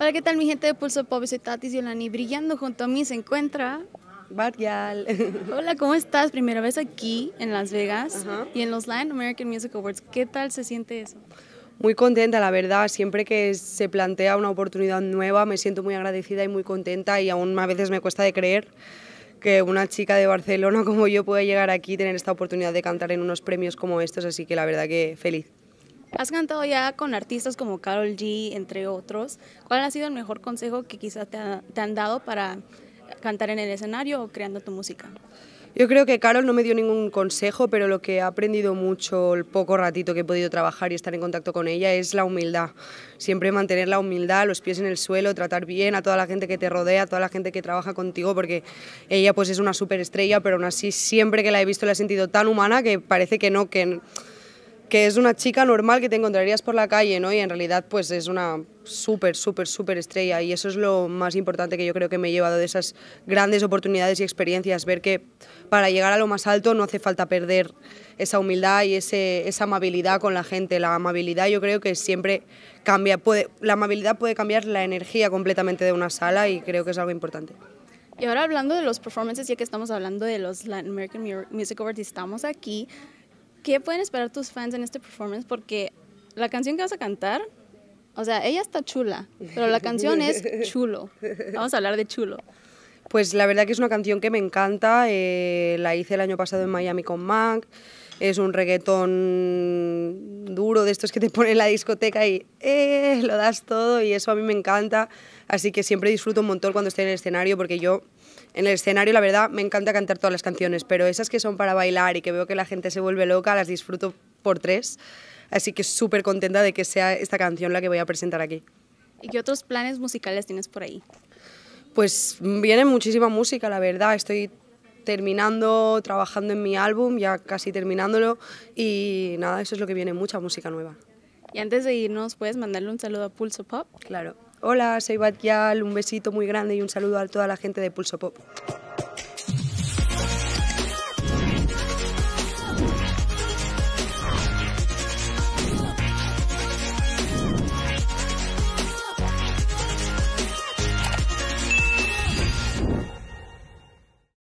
Hola, ¿qué tal mi gente de Pulso Pop? Soy y Yolani. Brillando junto a mí se encuentra... Barial. Hola, ¿cómo estás? Primera vez aquí en Las Vegas y en los Latin American Music Awards. ¿Qué tal se siente eso? Muy contenta, la verdad. Siempre que se plantea una oportunidad nueva me siento muy agradecida y muy contenta y aún a veces me cuesta de creer que una chica de Barcelona como yo pueda llegar aquí y tener esta oportunidad de cantar en unos premios como estos, así que la verdad que feliz. Has cantado ya con artistas como Carol G, entre otros. ¿Cuál ha sido el mejor consejo que quizás te, han dado para cantar en el escenario o creando tu música? Yo creo que Carol no me dio ningún consejo, pero lo que he aprendido mucho el poco ratito que he podido trabajar y estar en contacto con ella es la humildad. Siempre mantener la humildad, los pies en el suelo, tratar bien a toda la gente que te rodea, a toda la gente que trabaja contigo, porque ella pues es una superestrella, pero aún así siempre que la he visto la he sentido tan humana que parece que no, que que es una chica normal que te encontrarías por la calle, ¿no? Y en realidad pues es una súper, súper, súper estrella y eso es lo más importante que yo creo que me he llevado de esas grandes oportunidades y experiencias, ver que para llegar a lo más alto no hace falta perder esa humildad y ese, esa amabilidad con la gente. La amabilidad yo creo que siempre cambia, puede, la amabilidad puede cambiar la energía completamente de una sala y creo que es algo importante. Y ahora hablando de los performances, ya que estamos hablando de los Latin American Music Awards estamos aquí, ¿Qué pueden esperar tus fans en este performance? Porque la canción que vas a cantar, o sea, ella está chula, pero la canción es chulo. Vamos a hablar de chulo. Pues la verdad que es una canción que me encanta, eh, la hice el año pasado en Miami con Mac, es un reggaetón duro de estos que te pone en la discoteca y eh, lo das todo y eso a mí me encanta, así que siempre disfruto un montón cuando estoy en el escenario porque yo en el escenario la verdad me encanta cantar todas las canciones, pero esas que son para bailar y que veo que la gente se vuelve loca las disfruto por tres, así que súper contenta de que sea esta canción la que voy a presentar aquí. ¿Y qué otros planes musicales tienes por ahí? Pues viene muchísima música, la verdad. Estoy terminando, trabajando en mi álbum, ya casi terminándolo. Y nada, eso es lo que viene, mucha música nueva. Y antes de irnos, ¿puedes mandarle un saludo a Pulso Pop? Claro. Hola, soy Batyal, un besito muy grande y un saludo a toda la gente de Pulso Pop.